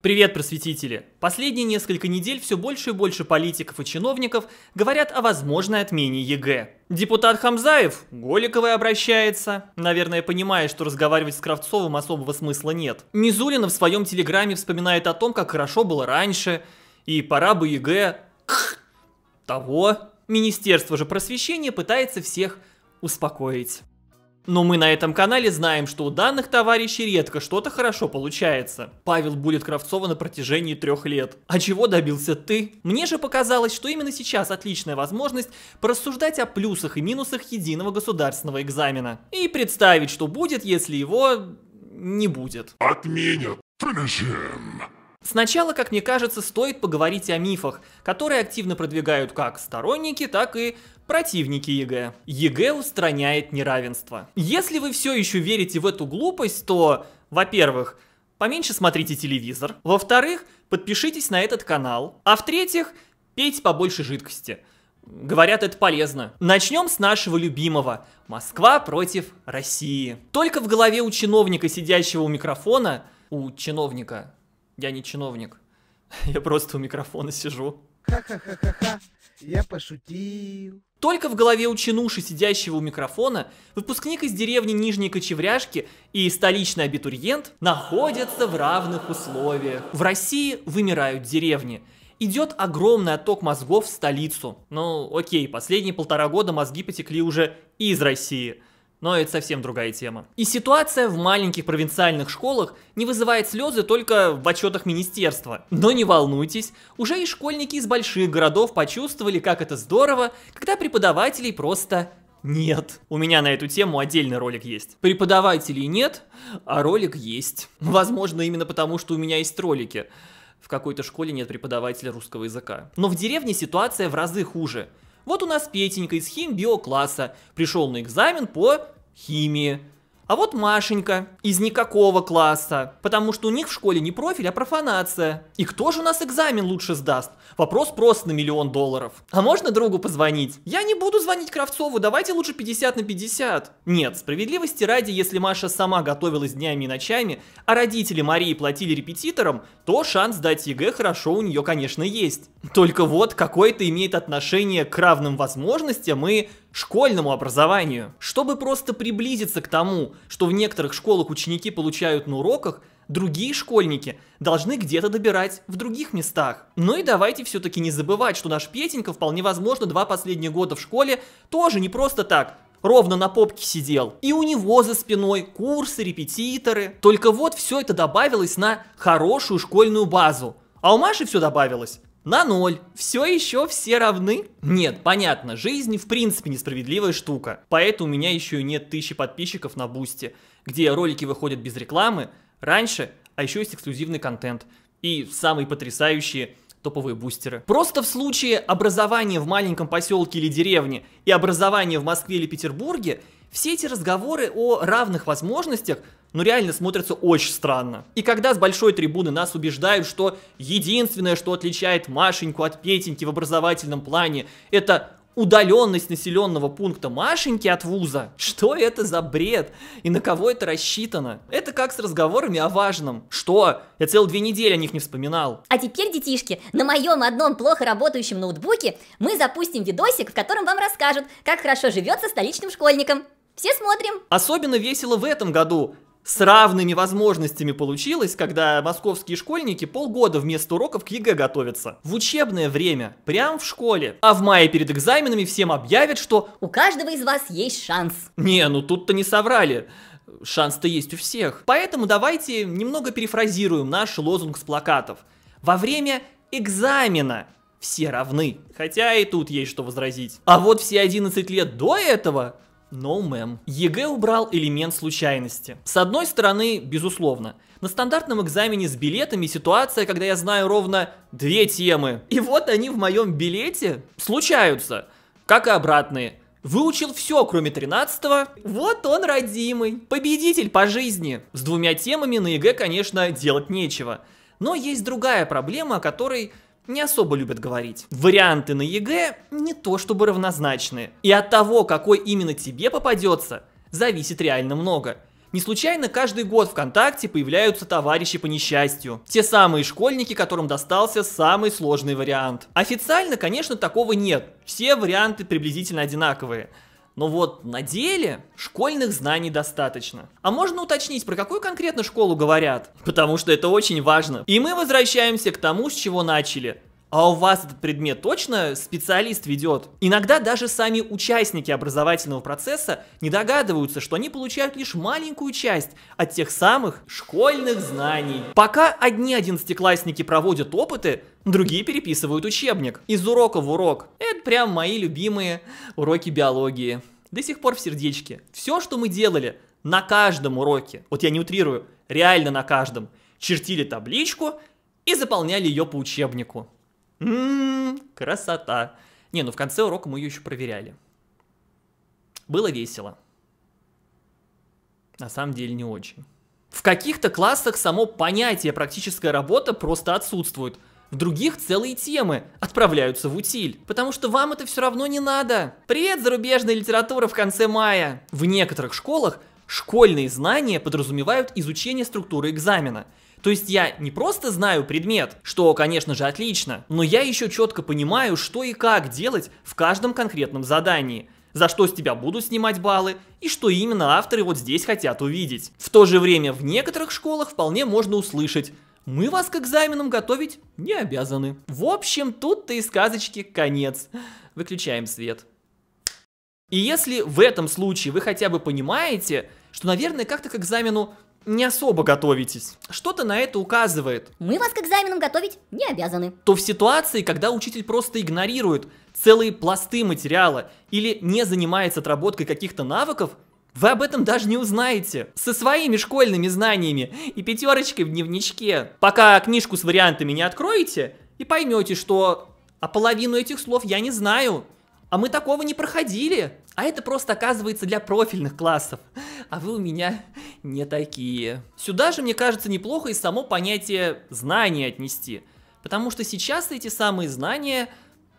Привет, просветители! Последние несколько недель все больше и больше политиков и чиновников говорят о возможной отмене ЕГЭ. Депутат Хамзаев Голиковой обращается, наверное, понимая, что разговаривать с Кравцовым особого смысла нет. Мизулина в своем телеграме вспоминает о том, как хорошо было раньше, и пора бы ЕГЭ... того. Министерство же просвещения пытается всех успокоить. Но мы на этом канале знаем, что у данных товарищей редко что-то хорошо получается. Павел будет Кравцова на протяжении трех лет. А чего добился ты? Мне же показалось, что именно сейчас отличная возможность порассуждать о плюсах и минусах единого государственного экзамена. И представить, что будет, если его... не будет. Отменят. Finish him. Сначала, как мне кажется, стоит поговорить о мифах, которые активно продвигают как сторонники, так и противники ЕГЭ. ЕГЭ устраняет неравенство. Если вы все еще верите в эту глупость, то, во-первых, поменьше смотрите телевизор, во-вторых, подпишитесь на этот канал, а в-третьих, пейте побольше жидкости. Говорят, это полезно. Начнем с нашего любимого. Москва против России. Только в голове у чиновника, сидящего у микрофона, у чиновника, я не чиновник. Я просто у микрофона сижу. Ха-ха-ха-ха-ха, я пошутил. Только в голове у чинуши, сидящего у микрофона, выпускник из деревни Нижней Кочевряшки и столичный абитуриент находятся в равных условиях. В России вымирают деревни. Идет огромный отток мозгов в столицу. Ну, окей, последние полтора года мозги потекли уже из России – но это совсем другая тема. И ситуация в маленьких провинциальных школах не вызывает слезы только в отчетах министерства. Но не волнуйтесь, уже и школьники из больших городов почувствовали, как это здорово, когда преподавателей просто нет. У меня на эту тему отдельный ролик есть. Преподавателей нет, а ролик есть. Возможно, именно потому, что у меня есть ролики. В какой-то школе нет преподавателя русского языка. Но в деревне ситуация в разы хуже. Вот у нас Петенька из хим биокласса пришел на экзамен по химии. А вот Машенька из никакого класса, потому что у них в школе не профиль, а профанация. И кто же у нас экзамен лучше сдаст? Вопрос просто на миллион долларов. А можно другу позвонить? Я не буду звонить Кравцову, давайте лучше 50 на 50. Нет, справедливости ради, если Маша сама готовилась днями и ночами, а родители Марии платили репетиторам, то шанс сдать ЕГЭ хорошо у нее, конечно, есть. Только вот какое-то имеет отношение к равным возможностям и школьному образованию. Чтобы просто приблизиться к тому, что в некоторых школах ученики получают на уроках, другие школьники должны где-то добирать в других местах. Ну и давайте все-таки не забывать, что наш Петенька вполне возможно два последних года в школе тоже не просто так, ровно на попке сидел. И у него за спиной курсы, репетиторы. Только вот все это добавилось на хорошую школьную базу. А у Маши все добавилось на ноль. Все еще все равны? Нет, понятно, жизнь в принципе несправедливая штука. Поэтому у меня еще и нет тысячи подписчиков на бусте, где ролики выходят без рекламы, раньше, а еще есть эксклюзивный контент. И самые потрясающие топовые бустеры. Просто в случае образования в маленьком поселке или деревне и образования в Москве или Петербурге, все эти разговоры о равных возможностях – но ну, реально смотрится очень странно. И когда с большой трибуны нас убеждают, что единственное, что отличает Машеньку от Петеньки в образовательном плане, это удаленность населенного пункта Машеньки от вуза? Что это за бред? И на кого это рассчитано? Это как с разговорами о важном. Что? Я целых две недели о них не вспоминал. А теперь, детишки, на моем одном плохо работающем ноутбуке мы запустим видосик, в котором вам расскажут, как хорошо живется столичным школьникам. Все смотрим. Особенно весело в этом году с равными возможностями получилось, когда московские школьники полгода вместо уроков к ЕГЭ готовятся. В учебное время, прям в школе. А в мае перед экзаменами всем объявят, что «У каждого из вас есть шанс». Не, ну тут-то не соврали. Шанс-то есть у всех. Поэтому давайте немного перефразируем наш лозунг с плакатов. Во время экзамена все равны. Хотя и тут есть что возразить. А вот все 11 лет до этого No, ma'am. ЕГЭ убрал элемент случайности. С одной стороны, безусловно, на стандартном экзамене с билетами ситуация, когда я знаю ровно две темы. И вот они в моем билете случаются, как и обратные. Выучил все, кроме 13-го. Вот он родимый. Победитель по жизни. С двумя темами на ЕГЭ, конечно, делать нечего. Но есть другая проблема, о которой не особо любят говорить. Варианты на ЕГЭ не то чтобы равнозначны. И от того, какой именно тебе попадется, зависит реально много. Не случайно каждый год ВКонтакте появляются товарищи по несчастью. Те самые школьники, которым достался самый сложный вариант. Официально, конечно, такого нет. Все варианты приблизительно одинаковые. Но вот на деле школьных знаний достаточно. А можно уточнить, про какую конкретно школу говорят? Потому что это очень важно. И мы возвращаемся к тому, с чего начали а у вас этот предмет точно специалист ведет. Иногда даже сами участники образовательного процесса не догадываются, что они получают лишь маленькую часть от тех самых школьных знаний. Пока одни одиннадцатиклассники проводят опыты, другие переписывают учебник. Из урока в урок. Это прям мои любимые уроки биологии. До сих пор в сердечке. Все, что мы делали на каждом уроке, вот я не утрирую, реально на каждом, чертили табличку и заполняли ее по учебнику. Ммм, красота. Не, ну в конце урока мы ее еще проверяли. Было весело. На самом деле не очень. В каких-то классах само понятие практическая работа просто отсутствует. В других целые темы отправляются в утиль, потому что вам это все равно не надо. Привет, зарубежная литература в конце мая! В некоторых школах школьные знания подразумевают изучение структуры экзамена – то есть я не просто знаю предмет, что, конечно же, отлично, но я еще четко понимаю, что и как делать в каждом конкретном задании за что с тебя будут снимать баллы и что именно авторы вот здесь хотят увидеть. В то же время в некоторых школах вполне можно услышать мы вас к экзаменам готовить не обязаны. В общем, тут-то и сказочки конец. Выключаем свет. И если в этом случае вы хотя бы понимаете, что, наверное, как-то к экзамену не особо готовитесь. Что-то на это указывает. Мы вас к экзаменам готовить не обязаны. То в ситуации, когда учитель просто игнорирует целые пласты материала или не занимается отработкой каких-то навыков, вы об этом даже не узнаете. Со своими школьными знаниями и пятерочкой в дневничке. Пока книжку с вариантами не откроете и поймете, что а половину этих слов я не знаю. А мы такого не проходили. А это просто оказывается для профильных классов. А вы у меня не такие. Сюда же, мне кажется, неплохо и само понятие знания отнести. Потому что сейчас эти самые знания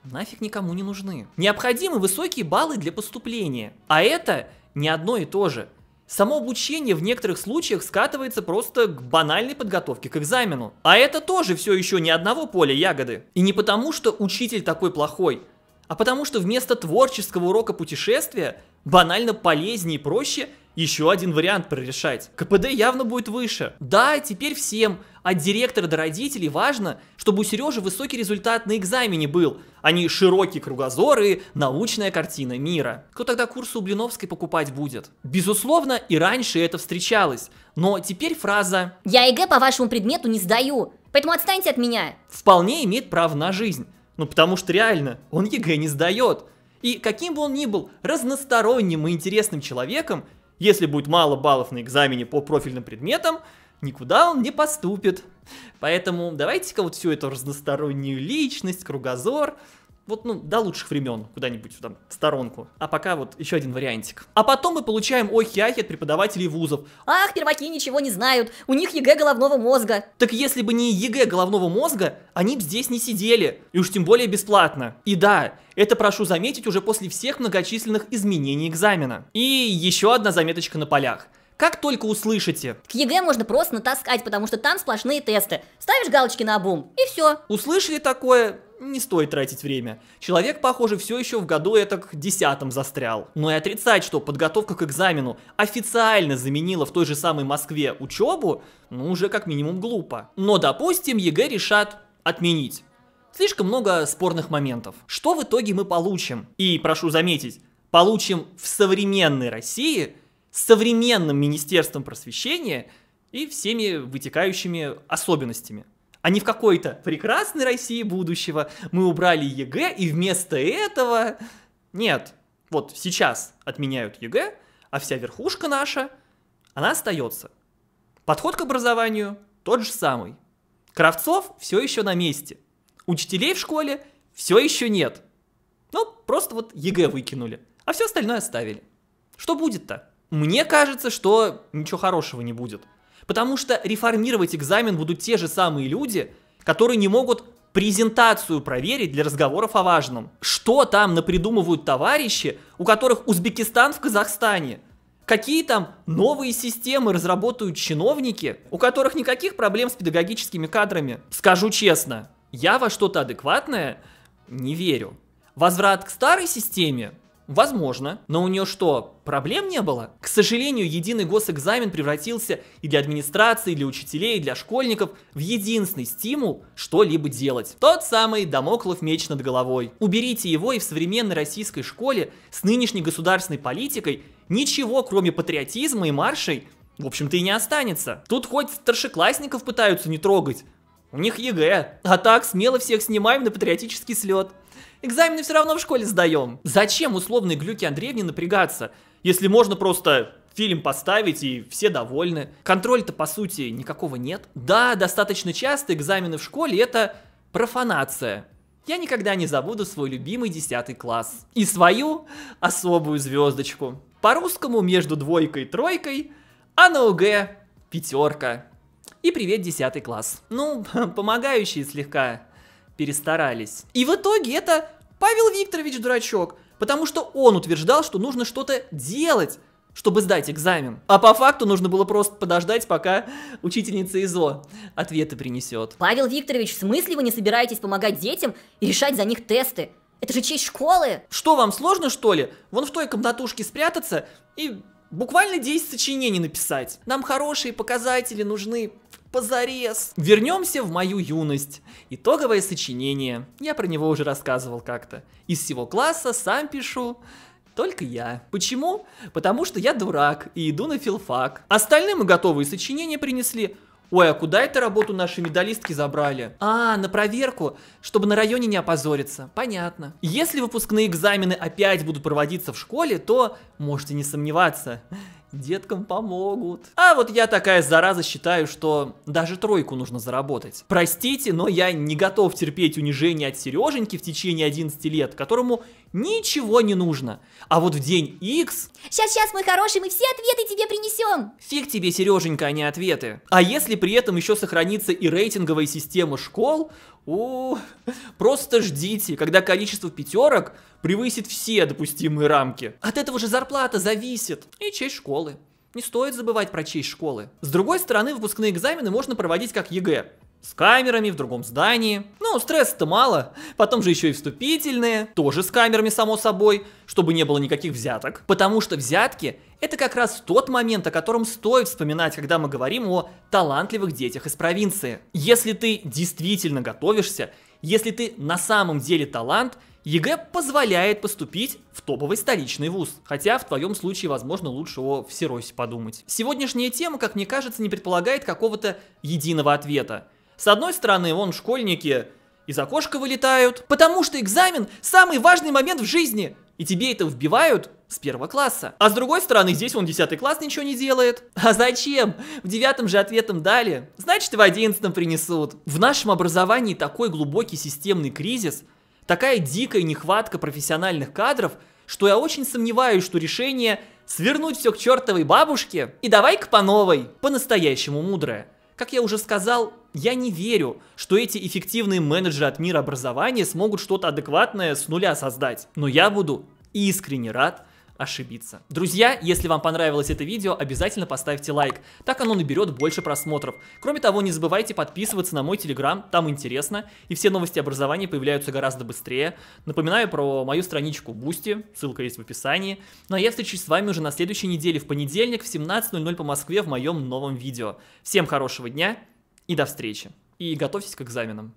нафиг никому не нужны. Необходимы высокие баллы для поступления. А это не одно и то же. Само обучение в некоторых случаях скатывается просто к банальной подготовке к экзамену. А это тоже все еще ни одного поля ягоды. И не потому, что учитель такой плохой, а потому что вместо творческого урока путешествия банально полезнее и проще еще один вариант прорешать. КПД явно будет выше. Да, теперь всем, от директора до родителей, важно, чтобы у Сережи высокий результат на экзамене был, а не широкий кругозор и научная картина мира. Кто тогда курсы у Блиновской покупать будет? Безусловно, и раньше это встречалось, но теперь фраза «Я ЕГЭ по вашему предмету не сдаю, поэтому отстаньте от меня» вполне имеет право на жизнь. Ну потому что реально, он ЕГЭ не сдает. И каким бы он ни был разносторонним и интересным человеком, если будет мало баллов на экзамене по профильным предметам, никуда он не поступит. Поэтому давайте-ка вот всю эту разностороннюю личность, кругозор, вот, ну, до лучших времен куда-нибудь там в сторонку. А пока вот еще один вариантик. А потом мы получаем охи-ахи от преподавателей вузов. Ах, перваки ничего не знают, у них ЕГЭ головного мозга. Так если бы не ЕГЭ головного мозга, они бы здесь не сидели, и уж тем более бесплатно. И да, это прошу заметить уже после всех многочисленных изменений экзамена. И еще одна заметочка на полях – как только услышите. К ЕГЭ можно просто натаскать, потому что там сплошные тесты. Ставишь галочки на бум, и все. Услышали такое, не стоит тратить время. Человек, похоже, все еще в году этак десятом застрял. Но и отрицать, что подготовка к экзамену официально заменила в той же самой Москве учебу, ну уже как минимум глупо. Но допустим, ЕГЭ решат отменить. Слишком много спорных моментов. Что в итоге мы получим? И, прошу заметить, получим в современной России с современным Министерством просвещения и всеми вытекающими особенностями. А не в какой-то прекрасной России будущего мы убрали ЕГЭ, и вместо этого... Нет, вот сейчас отменяют ЕГЭ, а вся верхушка наша, она остается. Подход к образованию тот же самый. Кравцов все еще на месте. Учителей в школе все еще нет. Ну, просто вот ЕГЭ выкинули, а все остальное оставили. Что будет-то? Мне кажется, что ничего хорошего не будет. Потому что реформировать экзамен будут те же самые люди, которые не могут презентацию проверить для разговоров о важном. Что там напридумывают товарищи, у которых Узбекистан в Казахстане? Какие там новые системы разработают чиновники, у которых никаких проблем с педагогическими кадрами? Скажу честно, я во что-то адекватное не верю. Возврат к старой системе Возможно. Но у нее что, проблем не было? К сожалению, единый госэкзамен превратился и для администрации, и для учителей, и для школьников в единственный стимул что-либо делать. Тот самый дамоклов меч над головой. Уберите его и в современной российской школе с нынешней государственной политикой ничего, кроме патриотизма и маршей, в общем-то и не останется. Тут хоть старшеклассников пытаются не трогать, у них ЕГЭ. А так, смело всех снимаем на патриотический слет. Экзамены все равно в школе сдаем. Зачем условной глюки Андреевне напрягаться, если можно просто фильм поставить и все довольны? контроль то по сути, никакого нет. Да, достаточно часто экзамены в школе это профанация. Я никогда не забуду свой любимый 10 класс. И свою особую звездочку. По-русскому между двойкой и тройкой, а на УГ пятерка и привет 10 класс. Ну, помогающие слегка перестарались. И в итоге это Павел Викторович дурачок, потому что он утверждал, что нужно что-то делать, чтобы сдать экзамен. А по факту нужно было просто подождать, пока учительница ИЗО ответы принесет. Павел Викторович, в смысле вы не собираетесь помогать детям и решать за них тесты? Это же честь школы! Что, вам сложно, что ли? Вон в той комнатушке спрятаться и буквально 10 сочинений написать. Нам хорошие показатели нужны позарез. Вернемся в мою юность. Итоговое сочинение. Я про него уже рассказывал как-то. Из всего класса сам пишу. Только я. Почему? Потому что я дурак и иду на филфак. Остальным мы готовые сочинения принесли – Ой, а куда это работу наши медалистки забрали? А, на проверку, чтобы на районе не опозориться. Понятно. Если выпускные экзамены опять будут проводиться в школе, то можете не сомневаться, деткам помогут. А вот я такая зараза считаю, что даже тройку нужно заработать. Простите, но я не готов терпеть унижение от Сереженьки в течение 11 лет, которому Ничего не нужно. А вот в день X... Сейчас, сейчас, мой хороший, мы все ответы тебе принесем. Фиг тебе, Сереженька, а не ответы. А если при этом еще сохранится и рейтинговая система школ, о, просто ждите, когда количество пятерок превысит все допустимые рамки. От этого же зарплата зависит. И честь школы. Не стоит забывать про честь школы. С другой стороны, выпускные экзамены можно проводить как ЕГЭ с камерами в другом здании. Ну, стресса-то мало. Потом же еще и вступительные, тоже с камерами, само собой, чтобы не было никаких взяток. Потому что взятки – это как раз тот момент, о котором стоит вспоминать, когда мы говорим о талантливых детях из провинции. Если ты действительно готовишься, если ты на самом деле талант, ЕГЭ позволяет поступить в топовый столичный вуз. Хотя в твоем случае, возможно, лучше о всеросе подумать. Сегодняшняя тема, как мне кажется, не предполагает какого-то единого ответа. С одной стороны, вон школьники из окошка вылетают, потому что экзамен самый важный момент в жизни. И тебе это вбивают с первого класса. А с другой стороны, здесь он 10 класс ничего не делает. А зачем? В девятом же ответом дали. Значит, и в одиннадцатом принесут. В нашем образовании такой глубокий системный кризис, такая дикая нехватка профессиональных кадров, что я очень сомневаюсь, что решение свернуть все к чертовой бабушке и давай-ка по новой, по-настоящему мудрое. Как я уже сказал, я не верю, что эти эффективные менеджеры от мира образования смогут что-то адекватное с нуля создать. Но я буду искренне рад, ошибиться. Друзья, если вам понравилось это видео, обязательно поставьте лайк, так оно наберет больше просмотров. Кроме того, не забывайте подписываться на мой телеграм, там интересно, и все новости образования появляются гораздо быстрее. Напоминаю про мою страничку Бусти, ссылка есть в описании. Ну а я встречусь с вами уже на следующей неделе в понедельник в 17.00 по Москве в моем новом видео. Всем хорошего дня и до встречи. И готовьтесь к экзаменам.